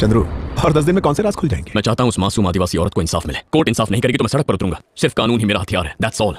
चंद्रू और दस दिन में कौन से राज खुल जाएंगे मैं चाहता हूँ उस मासूम आदिवासी औरत को इंसाफ मिले कोर्ट इंसाफ नहीं करेगी तो मैं सड़क पर उतरूंगा सिर्फ कानून ही मेरा हथियार है दैट्स ऑल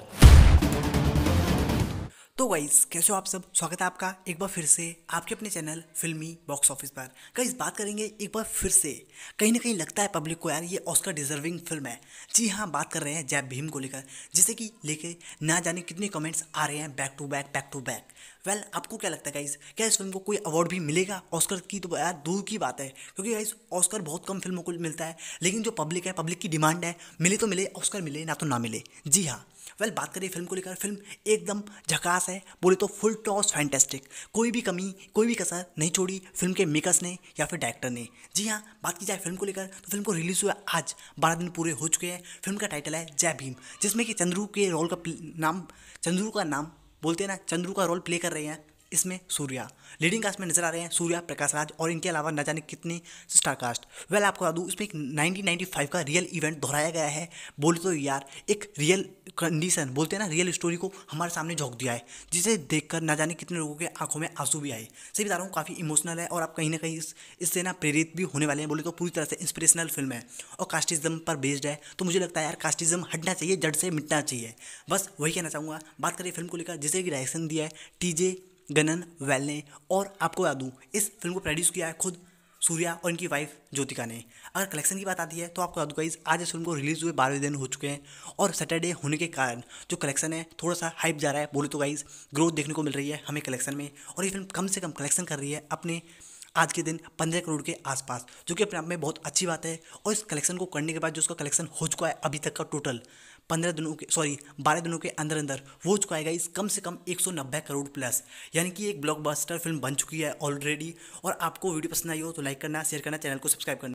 तो गाइज कैसे हो आप सब स्वागत है आपका एक बार फिर से आपके अपने चैनल फिल्मी बॉक्स ऑफिस पर गाइज बात करेंगे एक बार फिर से कहीं ना कहीं लगता है पब्लिक को यार ये ऑस्कर डिजर्विंग फिल्म है जी हाँ बात कर रहे हैं जय भीम को लेकर जिसे कि लेके ना जाने कितने कमेंट्स आ रहे हैं back to back back to back well well, आपको क्या लगता है गाइज क्या इस फिल्म को कोई अवार्ड भी मिलेगा ऑस्कर की तो यार दूर की बात है क्योंकि गाइज ऑस्कर बहुत कम फिल्मों को मिलता है लेकिन जो पब्लिक है पब्लिक की डिमांड है मिले तो मिले ऑस्कर मिले ना तो ना मिले जी हाँ वेल बात करें फिल्म को लेकर फिल्म एकदम झकास है बोले तो फुल टॉस फैंटेस्टिक कोई भी कमी कोई भी कसर नहीं छोड़ी फिल्म के मेकर्स ने या फिर डायरेक्टर ने जी हाँ बात की जाए फिल्म को लेकर तो फिल्म को रिलीज़ हुआ आज बारह दिन पूरे हो चुके हैं फिल्म का टाइटल है जय भीम जिसमें कि चंद्रू के रोल का नाम चंद्रू का नाम बोलते हैं ना चंद्रू का रोल प्ले कर रहे हैं इसमें सूर्या लीडिंग कास्ट में नजर आ रहे हैं सूर्या प्रकाश राज और इनके अलावा न जाने कितने स्टार कास्ट वेल आपको बता दूँ इसमें एक 1995 का रियल इवेंट दोहराया गया है बोले तो यार एक रियल कंडीशन बोलते हैं ना रियल स्टोरी को हमारे सामने झोंक दिया है जिसे देखकर न जाने कितने लोगों के आंखों में आंसू भी आए सही बता रहा हूँ काफ़ी इमोशनल है और आप कहीं ना कहीं इससे ना प्रेरित भी होने वाले हैं बोले तो पूरी तरह से इंस्पिरेशनल फिल्म है और कास्टिज्म पर बेस्ड है तो मुझे लगता है यार कास्टिज्म हटना चाहिए जड़ से मिटना चाहिए बस वही कहना चाहूँगा बात करें फिल्म को लेकर जिसे डायरेक्शन दिया है टीजे गनन वेल ने और आपको बता दूँ इस फिल्म को प्रोड्यूस किया है खुद सूर्या और इनकी वाइफ ज्योतिका ने अगर कलेक्शन की बात आती है तो आपको बता दूँ गाइज आज इस फिल्म को रिलीज़ हुए बारहवें दिन हो चुके हैं और सैटरडे होने के कारण जो कलेक्शन है थोड़ा सा हाइप जा रहा है बोले तो गाइज ग्रोथ देखने को मिल रही है हमें कलेक्शन में और ये फिल्म कम से कम कलेक्शन कर रही है अपने आज के दिन पंद्रह करोड़ के आसपास जो कि अपने आप में बहुत अच्छी बात है और इस कलेक्शन को करने के बाद जो उसका कलेक्शन हो चुका है अभी तक का टोटल पंद्रह दिनों के सॉरी बारह दिनों के अंदर अंदर वो चुकाएगा इस कम से कम एक सौ नब्बे करोड़ प्लस यानी कि एक ब्लॉकबस्टर फिल्म बन चुकी है ऑलरेडी और आपको वीडियो पसंद आई हो तो लाइक करना शेयर करना चैनल को सब्सक्राइब करना